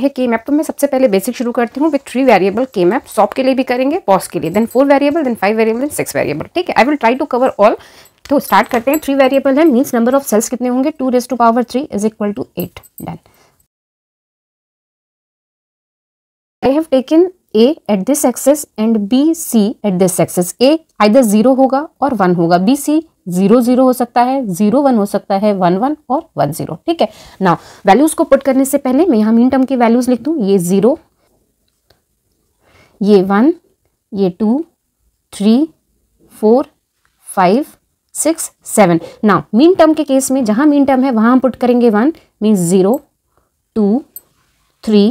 है के मैप तो मैं सबसे पहले बेसिक शुरू करती हूँ विद थ्री वेरिएबल के मैप सॉप के लिए भी करेंगे पॉस के लिए then four variable then five variable then six variable ठीक है I will try to cover all तो स्टार्ट करते हैं थ्री वेरिएबल है मीन्स नंबर ऑफ सेल्स कितने होंगे two raise to power three is equal to eight done I have taken A at this axis and B C at this access A either zero होगा और one होगा B C zero zero हो सकता है zero one हो सकता है one one और वन जीरो ठीक है ना वैल्यूज को पुट करने से पहले मैं यहां मीन टर्म की वैल्यूज लिख दू ये जीरो ये वन ये two three four five six seven ना मीन टर्म के केस में जहां मीन टर्म है वहां हम पुट करेंगे one mean zero two three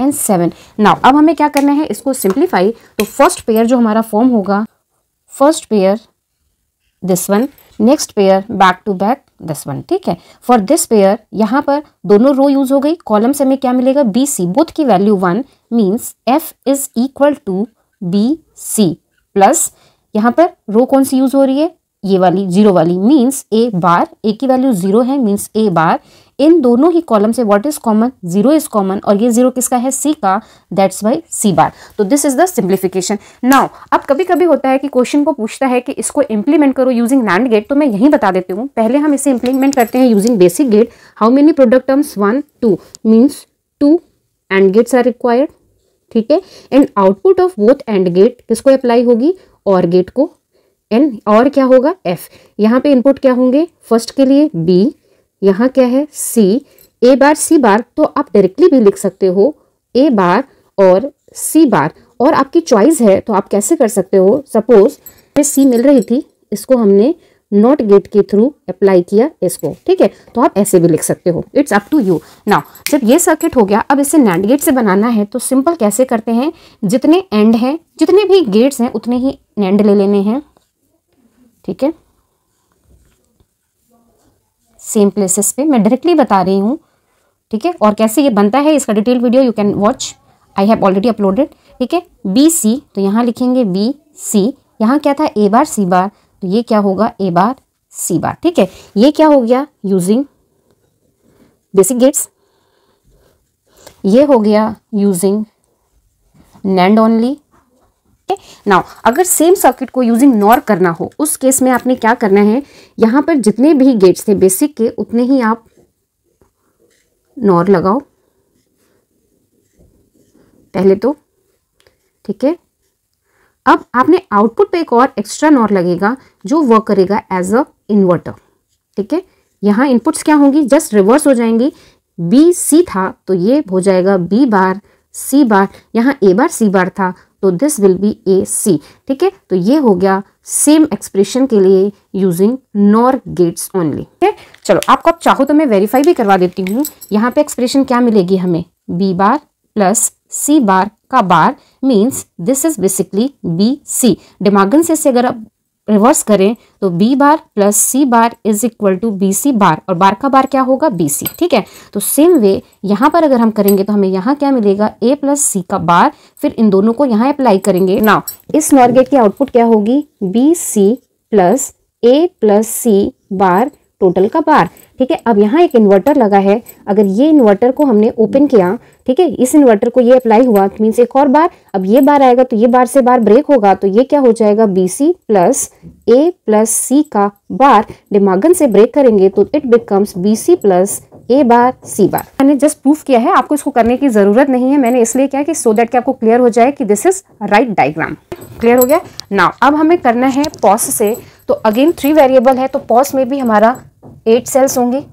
and seven now अब हमें क्या करना है इसको सिंप्लीफाई तो फर्स्ट पेयर जो हमारा फॉर्म होगा first pair this one next pair back to back this one ठीक है फॉर दिस पेयर यहाँ पर दोनों रो यूज हो गई कॉलम से हमें क्या मिलेगा बी सी बुथ की value one means F is equal to B C plus यहाँ पर रो कौन सी यूज हो रही है ये वाली जीरो वाली मीन्स ए बार ए की वैल्यू जीरो है मीन्स ए बार इन दोनों ही कॉलम से what is common zero is common और ये जीरो किसका है सी का दैट्स बाई सी बार तो this is the simplification now अब कभी कभी होता है कि क्वेश्चन को पूछता है कि इसको इंप्लीमेंट करो यूजिंग नैंड गेट तो मैं यही बता देती हूँ पहले हम इसे इंप्लीमेंट करते हैं using basic gate how many product terms one two means two and gates are required ठीक है and output of both and gate किसको अप्लाई होगी और गेट को एन और क्या होगा एफ यहाँ पे इनपुट क्या होंगे फर्स्ट के लिए बी यहाँ क्या है सी ए बार सी बार तो आप डायरेक्टली भी लिख सकते हो ए बार और सी बार और आपकी चॉइस है तो आप कैसे कर सकते हो सपोज हमें सी मिल रही थी इसको हमने नॉट गेट के थ्रू अप्लाई किया इसको ठीक है तो आप ऐसे भी लिख सकते हो it's up to you now जब ये सर्किट हो गया अब इसे नैंड गेट से बनाना है तो सिंपल कैसे करते हैं जितने एंड हैं जितने भी गेट्स हैं उतने ही नैंड ले लेने हैं ठीक है सेम प्लेसेस पे मैं डायरेक्टली बता रही हूँ ठीक है और कैसे ये बनता है इसका detail video you can watch I have already uploaded ठीक है बी सी तो यहाँ लिखेंगे बी सी यहाँ क्या था ए बार सी बार तो ये क्या होगा ए बार सी बार ठीक है ये क्या हो गया यूजिंग बेसिक गेट्स ये हो गया यूजिंग नैंड ओनली नाउ अगर सेम सर्किट को यूजिंग नॉर करना हो उस केस में आपने क्या करना है यहां पर जितने भी गेट्स थे बेसिक के उतने ही आप नॉर लगाओ पहले तो ठीक है अब आपने आउटपुट पे एक और एक्स्ट्रा नॉर लगेगा जो वर्क करेगा एज अ इन्वर्टर ठीक है यहां इनपुट्स क्या होंगी जस्ट रिवर्स हो जाएंगी बी सी था तो ये हो जाएगा बी बार सी बार यहाँ ए बार सी बार था तो this will be A C ठीक है तो ये हो गया सेम एक्सप्रेशन के लिए यूजिंग नॉर गेट्स ओनली ठीक है चलो आपको आप चाहो तो मैं वेरीफाई भी करवा देती हूँ यहाँ पे एक्सप्रेशन क्या मिलेगी हमें B bar plus C bar का bar means this is basically B C De Morgan से अगर आप रिवर्स करें तो B bar plus C bar is equal to B C bar और बार का बार क्या होगा बी सी ठीक है तो सेम वे यहाँ पर अगर हम करेंगे तो हमें यहाँ क्या मिलेगा ए प्लस सी का बार फिर इन दोनों को यहाँ अप्लाई करेंगे ना इस नॉर्गेट की आउटपुट क्या होगी B C plus A plus C bar total का बार ठीक है अब यहाँ एक इन्वर्टर लगा है अगर ये इन्वर्टर को हमने ओपन किया ठीक है इस इन्वर्टर को ये अप्लाई हुआ मीन्स एक और बार अब ये बार आएगा तो ये बार से बार ब्रेक होगा तो ये क्या हो जाएगा B C plus A plus C का बार डिमागन से ब्रेक करेंगे तो it becomes B C plus A bar C bar मैंने जस्ट प्रूफ किया है आपको इसको करने की जरूरत नहीं है मैंने इसलिए किया कि सो देट दैट कि आपको क्लियर हो जाए कि this is right diagram clear हो गया ना अब हमें करना है पॉस से तो अगेन थ्री वेरिएबल है तो पॉस में भी हमारा एट सेल्स होंगे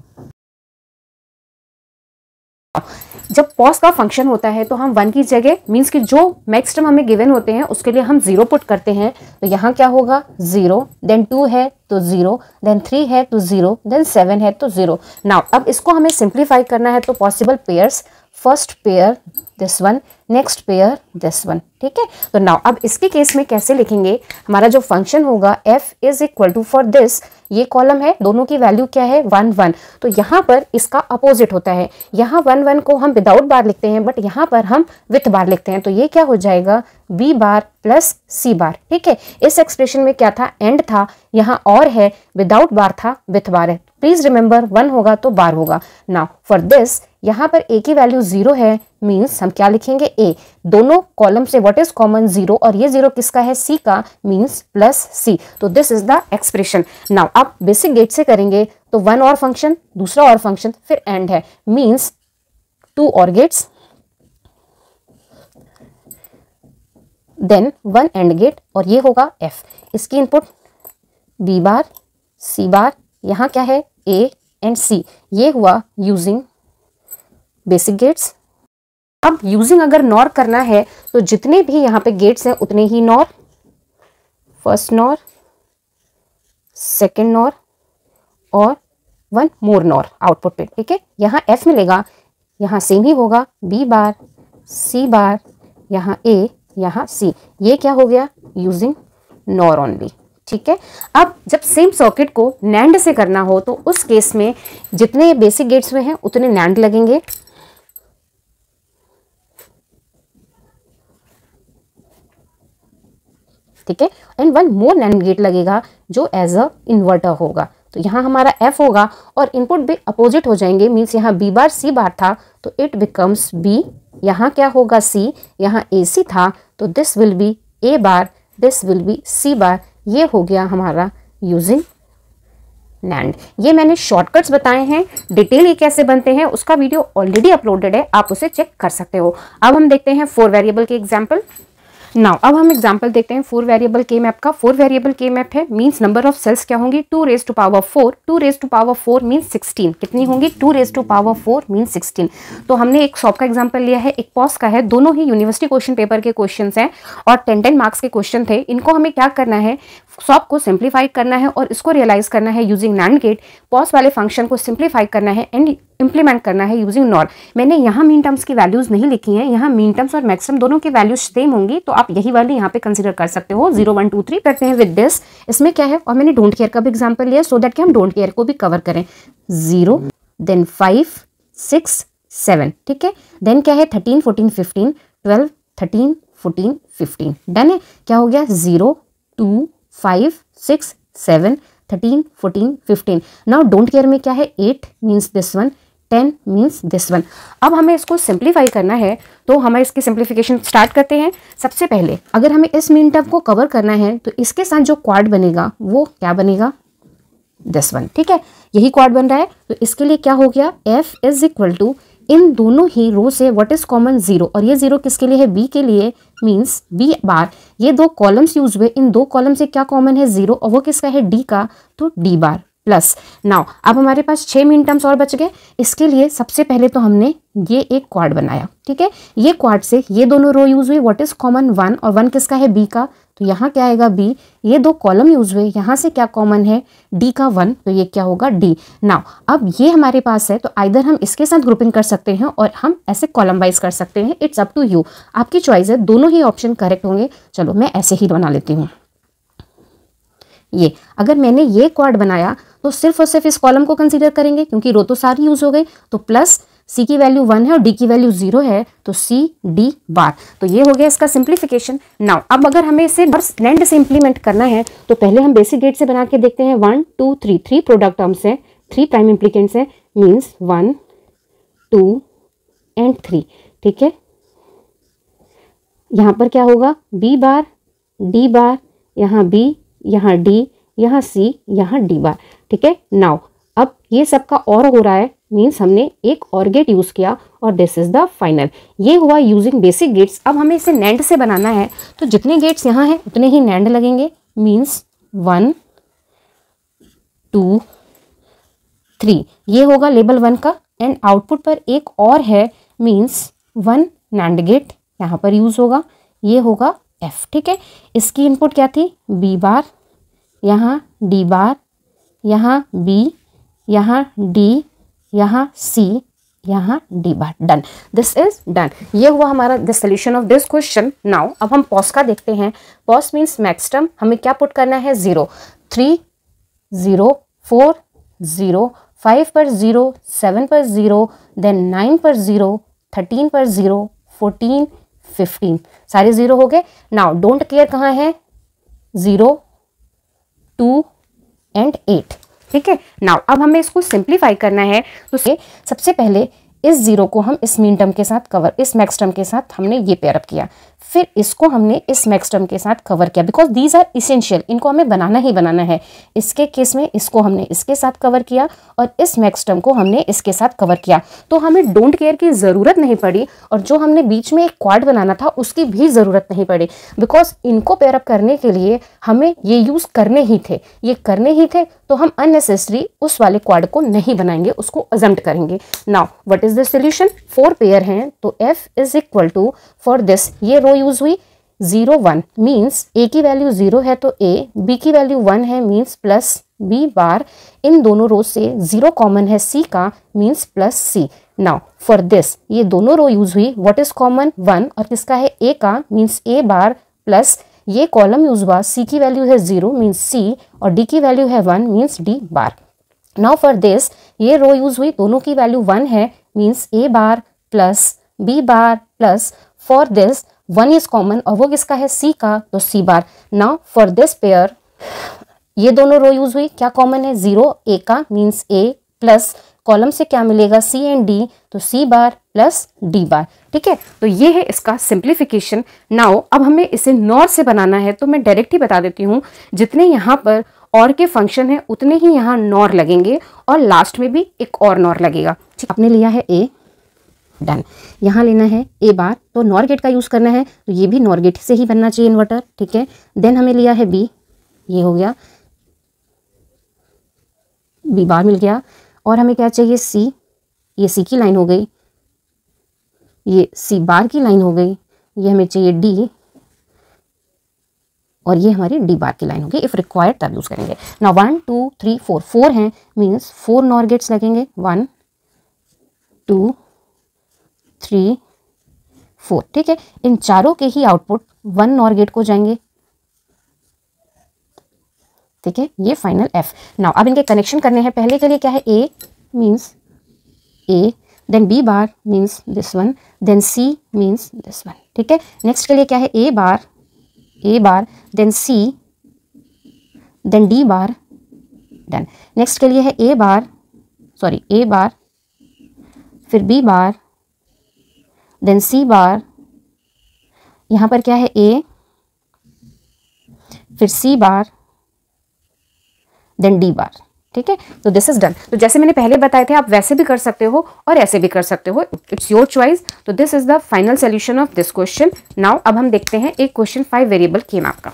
जब पॉस का फंक्शन होता है तो हम वन की जगह मीन्स कि जो मैक्स हमें गिवन होते हैं उसके लिए हम जीरो पुट करते हैं तो यहाँ क्या होगा जीरो देन टू है तो जीरो देन थ्री है तो जीरो देन सेवन है तो जीरो नाउ अब इसको हमें सिंप्लीफाई करना है तो possible pairs first pair this one next pair this one ठीक है तो नाउ अब इसके केस में कैसे लिखेंगे हमारा जो फंक्शन होगा f is equal to for this ये कॉलम है दोनों की वैल्यू क्या है वन वन तो यहाँ पर इसका अपोजिट होता है यहाँ वन वन को हम विदाउट बार लिखते हैं बट यहाँ पर हम विथ बार लिखते हैं तो ये क्या हो जाएगा b bar plus c bar ठीक है इस एक्सप्रेशन में क्या था एंड था यहाँ और है विदाउट बार था विथ बार है प्लीज रिमेंबर वन होगा तो बार होगा नाउ फॉर दिस यहाँ पर ए की वैल्यू जीरो है मीन्स हम क्या लिखेंगे ए दोनों कॉलम से व्हाट इज कॉमन जीरो और ये जीरो किसका है सी का मीन्स प्लस सी तो this is the expression now आप बेसिक गेट से करेंगे तो वन और फंक्शन दूसरा और फंक्शन फिर एंड है means two or gates then one and gate और ये होगा एफ इसकी इनपुट बी बार सी बार यहां क्या है ए एंड सी ये हुआ यूजिंग बेसिक गेट्स अब यूजिंग अगर नॉर करना है तो जितने भी यहाँ पे गेट्स हैं उतने ही NOR first NOR second NOR और वन मोर नॉर आउटपुट पे ठीक है यहाँ एफ मिलेगा यहाँ सेम ही होगा बी बार सी बार यहाँ ए यहाँ सी ये क्या हो गया यूजिंग नॉर ओनली ठीक है अब जब सेम सॉकेट को नैंड से करना हो तो उस केस में जितने बेसिक गेट्स में हैं उतने नैंड लगेंगे ठीक है and one more NAND gate लगेगा जो एज अ इन्वर्टर होगा तो यहाँ हमारा एफ होगा और इनपुट भी अपोजिट हो जाएंगे मीन्स यहाँ बी बार सी बार था तो इट बिकम्स बी यहाँ क्या होगा सी यहाँ ए सी था तो this will be A bar this will be C bar ये हो गया हमारा यूजिंग नैंड ये मैंने शॉर्टकट्स बताए हैं डिटेल ये कैसे बनते हैं उसका वीडियो ऑलरेडी अपलोडेड है आप उसे चेक कर सकते हो अब हम देखते हैं फोर वेरिएबल के एग्जाम्पल नाउ अब हम एग्जाम्पल देखते हैं फोर वेरिएबल के मैप का फोर वेरिएबल के मैप है मीन्स नंबर ऑफ सेल्स क्या होंगी two raise to power four two raise to power four means sixteen कितनी होंगी two raise to power four means sixteen तो हमने एक सॉप का एग्जाम्पल लिया है एक पॉस का है दोनों ही यूनिवर्सिटी क्वेश्चन पेपर के क्वेश्चन हैं और टेन टेन मार्क्स के क्वेश्चन थे इनको हमें क्या करना है सॉप को सिंप्लीफाई करना है और इसको रियलाइज करना है यूजिंग नैंड गेट पॉस वाले फंक्शन को सिंप्लीफाई करना है एंड इम्प्लीमेंट करना है यूजिंग नॉर मैंने यहाँ मीन टर्म्स की वैल्यूज़ नहीं लिखी हैं यहाँ मीन टर्म्स और मैक्सिमम दोनों की वैल्यूज सेम होंगी तो आप यही वाली यहाँ पे कंसिडर कर सकते हो जीरो वन टू थ्री करते हैं विद दिस इसमें क्या है और मैंने डोंट केयर का भी एग्जाम्पल लिया सो so दैट कि हम डोंट केयर को भी कवर करें zero then five six seven ठीक है देन क्या है thirteen fourteen fifteen twelve thirteen fourteen fifteen done है क्या हो गया zero two five six seven thirteen fourteen fifteen now don't care में क्या है eight means this one ten means this one अब हमें इसको सिंप्लीफाई करना है तो हमें इसकी सिंप्लीफिकेशन स्टार्ट करते हैं सबसे पहले अगर हमें इस मीन टर्म को कवर करना है तो इसके साथ जो क्वाड बनेगा वो क्या बनेगा दिस वन ठीक है यही क्वाड बन रहा है तो इसके लिए क्या हो गया एफ इज इक्वल टू इन दोनों ही रो से व्हाट इज कॉमन जीरो और ये जीरो किसके लिए है बी के लिए मींस बी बार ये दो कॉलम्स यूज हुए इन दो कॉलम से क्या कॉमन है जीरो और वो किसका है डी का तो डी बार प्लस नाउ अब हमारे पास छः मिन टर्म्स और बच गए इसके लिए सबसे पहले तो हमने ये एक क्वाड बनाया ठीक है ये क्वाड से ये दोनों रो यूज हुई व्हाट इज कॉमन वन और वन किसका है बी का तो यहाँ क्या आएगा बी ये दो कॉलम यूज हुए यहाँ से क्या कॉमन है डी का वन तो ये क्या होगा डी नाउ अब ये हमारे पास है तो आइधर हम इसके साथ ग्रुपिंग कर सकते हैं और हम ऐसे कॉलम वाइज कर सकते हैं इट्स अप टू यू आपकी चॉइस है दोनों ही ऑप्शन करेक्ट होंगे चलो मैं ऐसे ही बना लेती हूँ ये अगर मैंने ये क्वाड बनाया तो सिर्फ और सिर्फ इस कॉलम को कंसिडर करेंगे क्योंकि रो तो सारी यूज हो गई तो प्लस सी की वैल्यू वन है और डी की वैल्यू जीरो है तो सी डी बार तो ये हो गया इसका सिंप्लीफिकेशन नाउ अब अगर हमें इसे बस से इंप्लीमेंट करना है तो पहले हम बेसिक गेट से बना के देखते हैं one two three three product terms हैं थ्री प्राइम इम्प्लीकेंट्स हैं means one two and three ठीक है यहां पर क्या होगा बी बार डी बार यहां बी यहां डी यहाँ सी यहाँ डी बार ठीक है नाउ अब ये सबका और हो रहा है मीन्स हमने एक और गेट यूज़ किया और दिस इज़ द फाइनल ये हुआ यूजिंग बेसिक गेट्स अब हमें इसे नैंड से बनाना है तो जितने गेट्स यहाँ हैं उतने ही नैंड लगेंगे मीन्स वन टू थ्री ये होगा लेबल वन का एंड आउटपुट पर एक और है मीन्स वन नैंड गेट यहाँ पर यूज़ होगा ये होगा एफ ठीक है इसकी इनपुट क्या थी बी बार यहाँ डी बार यहाँ बी यहाँ डी यहाँ सी यहाँ D bar done this is done ये हुआ हमारा the solution of this question now अब हम पॉस का देखते हैं पॉस मीन्स मैक्सटम हमें क्या पुट करना है zero three zero four zero five पर ज़ीरो सेवन पर ज़ीरो देन नाइन पर ज़ीरो थर्टीन पर ज़ीरो फोर्टीन फिफ्टीन सारे ज़ीरो हो गए नाउ डोंट केयर कहाँ है ज़ीरो टू एंड एट ठीक है नाउ अब हमें इसको सिंप्लीफाई करना है तो सबसे पहले इस ज़ीरो को हम इस मीन टर्म के साथ कवर इस मैक्स टर्म के साथ हमने ये पेयरअप किया फिर इसको हमने इस मैक्स टर्म के साथ कवर किया बिकॉज दीज आर इसेंशियल इनको हमें बनाना ही बनाना है इसके केस में इसको हमने इसके साथ कवर किया और इस मैक्स टर्म को हमने इसके साथ कवर किया तो हमें डोंट केयर की ज़रूरत नहीं पड़ी और जो हमने बीच में एक क्वाड बनाना था उसकी भी ज़रूरत नहीं पड़ी बिकॉज इनको पेयरअप करने के लिए हमें ये यूज़ करने ही थे ये करने ही थे तो हम अननेसेसरी उस वाले क्वाड को नहीं बनाएंगे उसको अजम्प्ट करेंगे now what is the solution four pair हैं तो F is equal to for this ये रो यूज हुई जीरो वन मीन्स ए की वैल्यू जीरो है तो ए बी की वैल्यू वन है मीन्स प्लस बी बार इन दोनों रो से जीरो कॉमन है सी का means plus C now for this ये दोनों रो यूज हुई व्हाट इज कॉमन वन और किसका है ए का मीन्स ए बार प्लस ये कॉलम यूज हुआ सी की वैल्यू है जीरो मीन्स सी और डी की वैल्यू है one means D bar now for this ये रो यूज हुई दोनों की वैल्यू वन है means A bar plus B bar plus for this one is common और वो किसका है सी का तो C bar now for this pair ये दोनों रो यूज हुई क्या कॉमन है जीरो ए का मीन्स ए प्लस कॉलम से क्या मिलेगा सी एंड डी तो सी बार प्लस डी बार ठीक है तो ये है इसका सिंप्लीफिकेशन नाउ अब हमें इसे नॉर से बनाना है तो मैं डायरेक्ट ही बता देती हूँ जितने यहाँ पर और के फंक्शन है उतने ही यहाँ नॉर लगेंगे और लास्ट में भी एक और नॉर लगेगा ठीक आपने लिया है ए डन यहाँ लेना है ए बार तो नॉर्गेट का यूज़ करना है तो ये भी नॉर्गेट से ही बनना चाहिए इन्वर्टर ठीक है देन हमें लिया है बी ये हो गया बी बार मिल गया और हमें क्या चाहिए सी ये सी की लाइन हो गई ये सी बार की लाइन हो गई ये हमें चाहिए डी और ये हमारी डी बार की लाइन होगी इफ़ रिक्वायर्ड तब यूज़ करेंगे ना one two three four four हैं मीन्स फोर नॉर्गेट्स लगेंगे वन टू थ्री फोर ठीक है इन चारों के ही आउटपुट वन नॉर गेट को जाएंगे ठीक है ये फाइनल एफ नाउ अब इनके कनेक्शन करने हैं पहले के लिए क्या है A means A then B bar means this one then C means this one ठीक है नेक्स्ट के लिए क्या है A bar A bar then C then D bar done नेक्स्ट के लिए है ए बार सॉरी ए बार फिर बी बार देन सी बार यहाँ पर क्या है ए फिर सी बार देन डी बार ठीक है तो दिस इज डन तो जैसे मैंने पहले बताए थे आप वैसे भी कर सकते हो और ऐसे भी कर सकते हो इट्स योर चॉइस तो this is the final solution of this question now अब हम देखते हैं एक क्वेश्चन फाइव वेरिएबल केम आपका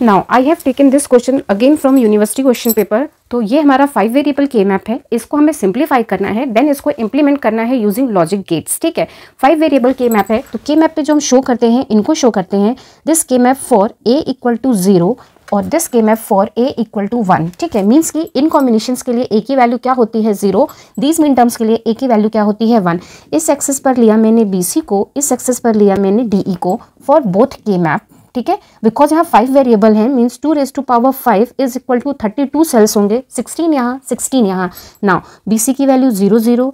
now I have taken this question again from university question paper तो ये हमारा फाइव वेरिएबल के मैप है इसको हमें सिंप्लीफाई करना है देन इसको इंप्लीमेंट करना है यूजिंग लॉजिक गेट्स ठीक है फाइव वेरिएबल के मैप है तो के मैप पे जो हम शो करते हैं इनको शो करते हैं this K map for A equal to zero और this K map for A equal to one ठीक है मीन्स कि इन कॉम्बिनेशन के लिए ए की वैल्यू क्या होती है जीरो दीज मिन टर्म्स के लिए ए की वैल्यू क्या होती है वन इस एक्सेस पर लिया मैंने बी को इस एक्सेस पर लिया मैंने डी e को फॉर बोथ के मैप ठीक है बिकॉज यहाँ फाइव वेरिएबल है means two raise to power five is equal to thirty two cells होंगे सिक्सटीन यहाँ सिक्सटीन यहाँ नाउ बी सी की value zero zero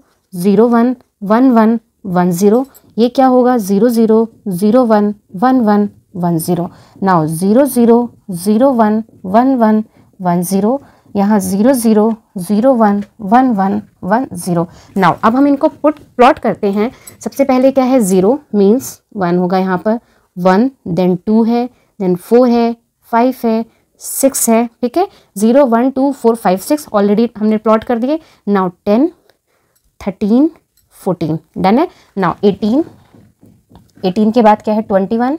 zero one one one one zero ये क्या होगा zero zero zero one one one one zero now zero zero zero one one one one zero यहाँ zero zero zero one one one one zero now अब हम इनको put plot करते हैं सबसे पहले क्या है ज़ीरो मीन्स वन होगा यहाँ पर वन देन टू है देन फोर है फाइव है सिक्स है ठीक है zero one two four five six already हमने प्लॉट कर दिए now ten thirteen fourteen done है नाउ एटीन एटीन के बाद क्या है ट्वेंटी वन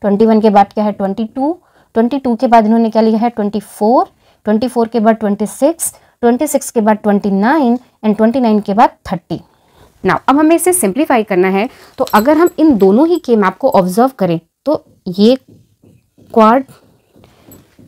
ट्वेंटी वन के बाद क्या है ट्वेंटी टू ट्वेंटी टू के बाद इन्होंने क्या लिया है ट्वेंटी फोर ट्वेंटी फोर के बाद ट्वेंटी सिक्स ट्वेंटी सिक्स के बाद twenty nine and twenty nine के बाद थर्टी नाउ अब हमें इसे सिंप्लीफाई करना है तो अगर हम इन दोनों ही के मैप को ऑब्जर्व करें तो ये क्वाड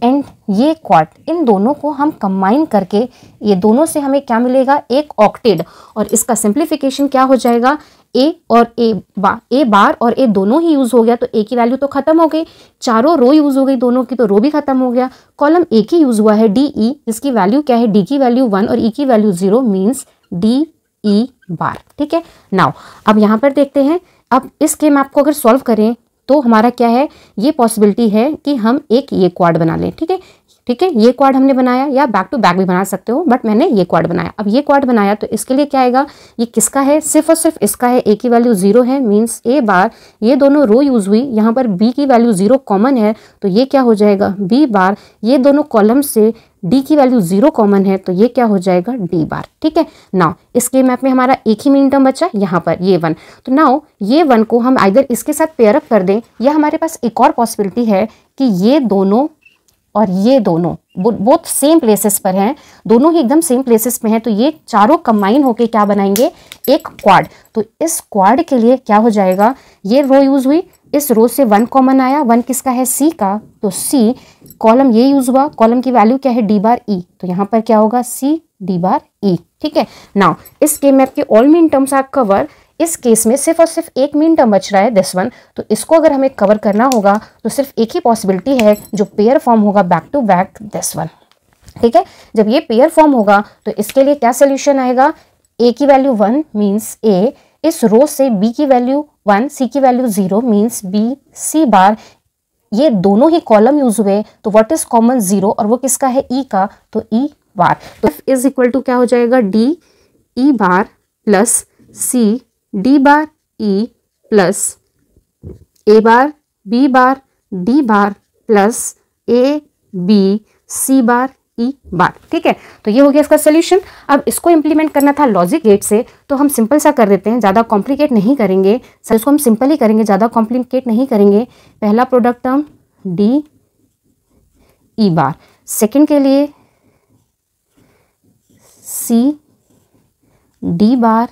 एंड ये क्वाट इन दोनों को हम कंबाइन करके ये दोनों से हमें क्या मिलेगा एक ऑक्टेड और इसका सिंप्लीफिकेशन क्या हो जाएगा ए और ए बा ए बार और ए दोनों ही यूज़ हो गया तो ए की वैल्यू तो खत्म हो गई चारों रो यूज़ हो गई दोनों की तो रो भी खत्म हो गया कॉलम ए की यूज़ हुआ है डी ई e, इसकी वैल्यू क्या है डी की वैल्यू वन और ई e की value zero means D E e bar ठीक है नाउ अब यहाँ पर देखते हैं अब इस गेम आपको अगर सॉल्व करें तो हमारा क्या है ये पॉसिबिलिटी है कि हम एक ये क्वाड बना लें ठीक है ठीक है ये क्वाड हमने बनाया या बैक टू बैक भी बना सकते हो बट मैंने ये क्वाड बनाया अब ये क्वाड बनाया तो इसके लिए क्या आएगा ये किसका है सिर्फ और सिर्फ इसका है ए की वैल्यू जीरो है मीन्स ए बार ये दोनों रो यूज हुई यहाँ पर बी की वैल्यू जीरो कॉमन है तो ये क्या हो जाएगा बी बार ये दोनों कॉलम से डी की वैल्यू जीरो कॉमन है तो ये क्या हो जाएगा डी बार ठीक है नाउ इसके मैप में हमारा एक ही मिनटम बचा यहाँ पर ये वन तो नाउ ये वन को हम आइधर इसके साथ पेयरअप कर दें या हमारे पास एक और पॉसिबिलिटी है कि ये दोनों और ये दोनों बहुत सेम प्लेसेस पर हैं दोनों ही एकदम सेम प्लेसेस पे हैं तो ये चारों कंबाइन होके क्या बनाएंगे एक क्वाड तो इस क्वाड के लिए क्या हो जाएगा ये रो यूज़ हुई इस रो से वन कॉमन आया वन किसका है सी का तो सी कॉलम ये यूज हुआ कॉलम की वैल्यू क्या है डी बार ई तो यहाँ पर क्या होगा सी डी बार ई ठीक है नाउ इस गेम में आपके all min terms are covered इस केस में सिर्फ और सिर्फ एक मीन टर्म बच रहा है दिस वन तो इसको अगर हमें कवर करना होगा तो सिर्फ एक ही पॉसिबिलिटी है जो पेयर फॉर्म होगा back to back this one ठीक है जब ये पेयर फॉर्म होगा तो इसके लिए क्या सोल्यूशन आएगा ए की वैल्यू वन मीन्स ए इस रो से बी की वैल्यू वन सी की value zero means B C bar ये दोनों ही कॉलम यूज हुए तो व्हाट इज कॉमन जीरो और वो किसका है ई e का तो ई e बार तो एफ इज इक्वल टू क्या हो जाएगा D E bar plus C D bar E plus A bar B bar D bar plus A B C bar E e bar ठीक है तो ये हो गया इसका सोल्यूशन अब इसको इम्प्लीमेंट करना था लॉजिक गेट से तो हम सिंपल सा कर देते हैं ज़्यादा कॉम्प्लिकेट नहीं करेंगे सर इसको हम सिंपल ही करेंगे ज़्यादा कॉम्प्लिकेट नहीं करेंगे पहला प्रोडक्ट हम D E e bar second के लिए सी डी बार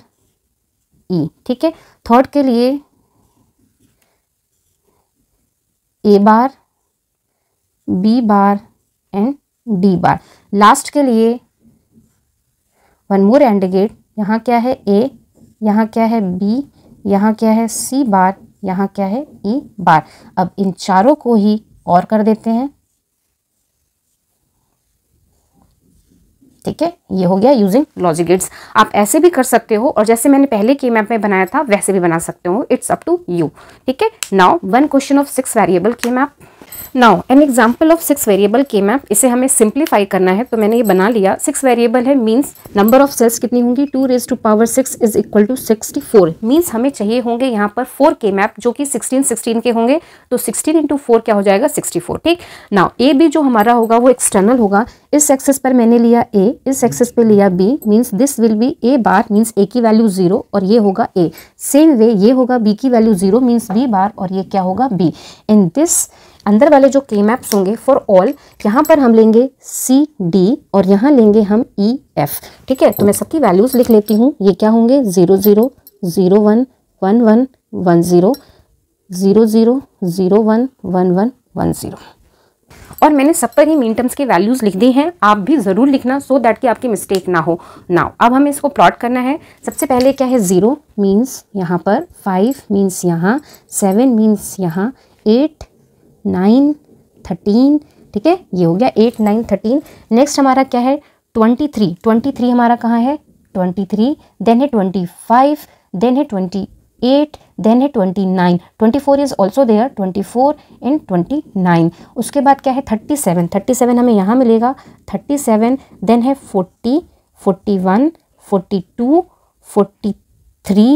ई e, ठीक है थर्ड के लिए A bar B bar and D bar last के लिए वन मोर एंड गेट यहाँ क्या है ए यहाँ क्या है बी यहाँ क्या है सी बार यहाँ क्या है ई e बार अब इन चारों को ही और कर देते हैं ठीक है ये हो गया यूजिंग लॉजिक गेट्स आप ऐसे भी कर सकते हो और जैसे मैंने पहले के मैप में बनाया था वैसे भी बना सकते हो इट्स अप टू यू ठीक है now one question of six variable के map now an example of six variable के मैप इसे हमें सिंप्लीफाई करना है तो मैंने ये बना लिया सिक्स वेरिएबल है मीन्स नंबर ऑफ सेल्स कितनी होंगी two raise to power six is equal to sixty four means हमें चाहिए होंगे यहाँ पर फोर के मैप जो कि सिक्सटीन सिक्सटीन के होंगे तो सिक्सटीन इंटू फोर क्या हो जाएगा सिक्सटी फोर ठीक नाउ ए बी जो हमारा होगा वो एक्सटर्नल होगा इस एक्सेस पर मैंने लिया ए इस एक्सेस पर लिया B means this will be A bar means A की वैल्यू जीरो और ये होगा ए सेम वे ये होगा बी की value zero means B bar और ये क्या होगा बी इन दिस अंदर वाले जो के मैप्स होंगे फॉर ऑल यहाँ पर हम लेंगे सी डी और यहाँ लेंगे हम ई e, एफ ठीक है तो मैं सबकी वैल्यूज़ लिख लेती हूँ ये क्या होंगे zero zero zero one one one one zero zero zero zero one one one one zero और मैंने सब पर ही मीन टर्म्स के वैल्यूज़ लिख दी हैं आप भी ज़रूर लिखना सो so दैट कि आपकी मिस्टेक ना हो नाउ अब हमें इसको प्लॉट करना है सबसे पहले क्या है ज़ीरो मीन्स यहाँ पर फाइव मीन्स यहाँ सेवन मीन्स यहाँ एट नाइन थर्टीन ठीक है ये हो गया एट नाइन थर्टीन नेक्स्ट हमारा क्या है ट्वेंटी थ्री ट्वेंटी थ्री हमारा कहाँ है ट्वेंटी थ्री देन है ट्वेंटी फाइव देन है ट्वेंटी एट देन है twenty nine twenty four is also there twenty four and twenty nine उसके बाद क्या है थर्टी सेवन थर्टी सेवन हमें यहाँ मिलेगा थर्टी सेवन देन है forty forty one forty two forty three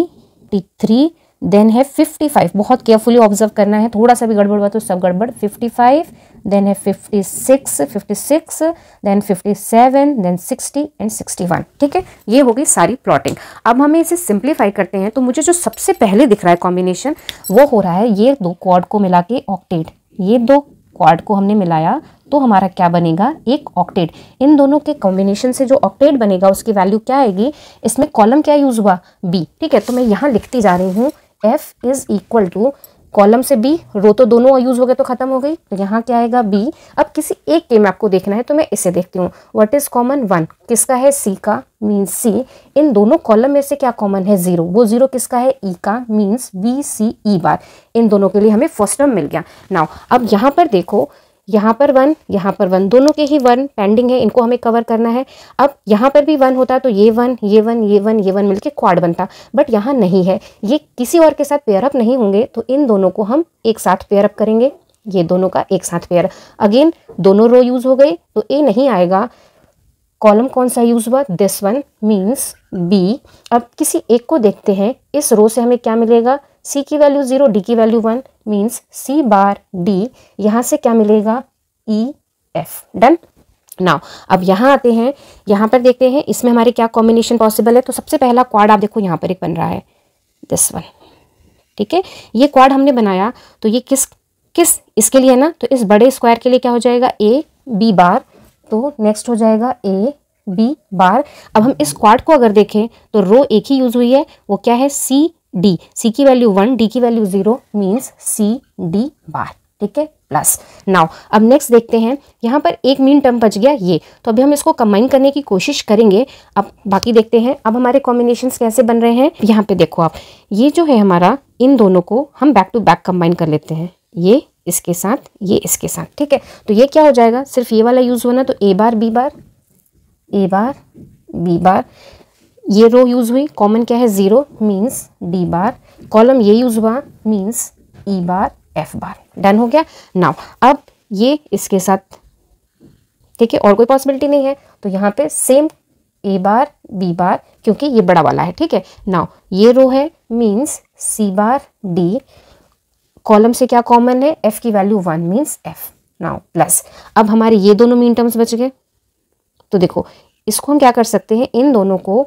three then है 55 बहुत केयरफुली ऑब्जर्व करना है थोड़ा सा भी गड़बड़ हुआ तो सब गड़बड़ 55 देन है 56 56 देन 57 देन 60 एंड 61 ठीक है ये हो गई सारी प्लॉटिंग अब हमें इसे सिंप्लीफाई करते हैं तो मुझे जो सबसे पहले दिख रहा है कॉम्बिनेशन वो हो रहा है ये दो क्वाड को मिला के ऑक्टेट ये दो क्वाड को हमने मिलाया तो हमारा क्या बनेगा एक ऑक्टेट इन दोनों के कॉम्बिनेशन से जो ऑक्टेट बनेगा उसकी वैल्यू क्या आएगी इसमें कॉलम क्या यूज़ हुआ बी ठीक है तो मैं यहाँ लिखती जा रही हूँ F is equal to column से बी रो तो दोनों यूज हो गए तो खत्म हो गई तो यहाँ क्या आएगा बी अब किसी एक के में आपको देखना है तो मैं इसे देखती हूँ व्हाट इज कॉमन वन किसका है सी का मीन्स सी इन दोनों कॉलम में से क्या कॉमन है जीरो वो जीरो किसका है ई e का means B C E bar इन दोनों के लिए हमें फर्स्ट टर्म मिल गया नाउ अब यहाँ पर देखो यहाँ पर वन यहाँ पर वन दोनों के ही वन पेंडिंग है इनको हमें कवर करना है अब यहाँ पर भी वन होता तो ये वन ये वन ये वन ये वन मिलके क्वाड बनता बट यहाँ नहीं है ये किसी और के साथ पेयरअप नहीं होंगे तो इन दोनों को हम एक साथ पेयरअप करेंगे ये दोनों का एक साथ पेयर अगेन दोनों रो यूज़ हो गए तो ए नहीं आएगा कॉलम कौन सा यूज़ हुआ दिस वन मीन्स बी अब किसी एक को देखते हैं इस रो से हमें क्या मिलेगा सी की वैल्यू जीरो डी की value one means C bar D यहाँ से क्या मिलेगा ई एफ डन नाउ अब यहाँ आते हैं यहाँ पर देखते हैं इसमें हमारे क्या कॉम्बिनेशन पॉसिबल है तो सबसे पहला क्वाड आप देखो यहाँ पर एक बन रहा है दिस वन ठीक है ये क्वाड हमने बनाया तो ये किस किस इसके लिए ना तो इस बड़े स्क्वायर के लिए क्या हो जाएगा ए बी बार तो नेक्स्ट हो जाएगा ए बी बार अब हम इस क्वाड को अगर देखें तो रो एक ही यूज़ हुई है वो क्या है सी डी सी की वैल्यू वन डी की value zero means C D bar ठीक है प्लस नाउ अब नेक्स्ट देखते हैं यहाँ पर एक मीन टर्म बच गया ये तो अभी हम इसको कंबाइन करने की कोशिश करेंगे अब बाकी देखते हैं अब हमारे कॉम्बिनेशंस कैसे बन रहे हैं यहाँ पे देखो आप ये जो है हमारा इन दोनों को हम बैक टू बैक कंबाइन कर लेते हैं ये इसके साथ ये इसके साथ ठीक है तो ये क्या हो जाएगा सिर्फ ये वाला यूज़ होना तो ए bar B bar A bar B बार ये रो यूज़ हुई कॉमन क्या है zero means D bar column ये यूज़ हुआ means E bar F bar done हो गया नाउ अब ये इसके साथ ठीक है और कोई पॉसिबिलिटी नहीं है तो यहाँ पे सेम ए बार बी बार क्योंकि ये बड़ा वाला है ठीक है नाउ ये रो है means C bar D column से क्या कॉमन है एफ की value one means F now plus अब हमारे ये दोनों मीन टर्म्स बच गए तो देखो इसको हम क्या कर सकते हैं इन दोनों को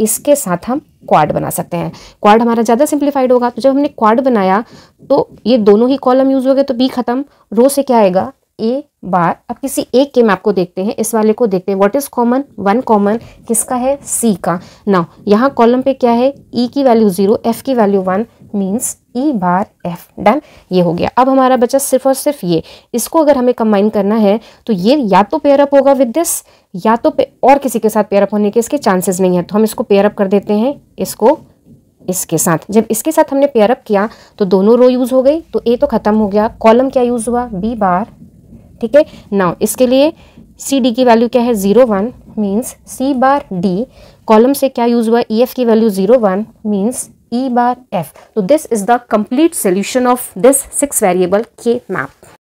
इसके साथ हम क्वाड बना सकते हैं क्वाड हमारा ज़्यादा सिंप्लीफाइड होगा तो जब हमने क्वाड बनाया तो ये दोनों ही कॉलम यूज़ हो गए तो बी खत्म रो से क्या आएगा ए बार अब किसी एक के में आपको देखते हैं इस वाले को देखते हैं what is common one common किसका है सी का नाउ यहाँ कॉलम पे क्या है ई e की वैल्यू जीरो एफ की value one means E bar F done ये हो गया अब हमारा बचा सिर्फ और सिर्फ ये इसको अगर हमें कंबाइन करना है तो ये या तो पेयरअप होगा विद दिस या तो और किसी के साथ पेयरअप होने के इसके चांसेस नहीं है तो हम इसको पेयरअप कर देते हैं इसको इसके साथ जब इसके साथ हमने पेयरअप किया तो दोनों रो यूज़ हो गई तो ए तो ख़त्म हो गया कॉलम क्या यूज़ हुआ बी बार ठीक है नाउ इसके लिए सी डी की वैल्यू क्या है zero one means C bar D column से क्या यूज हुआ ई e एफ की value zero one means E bar F तो this is the complete solution of this six variable के मैप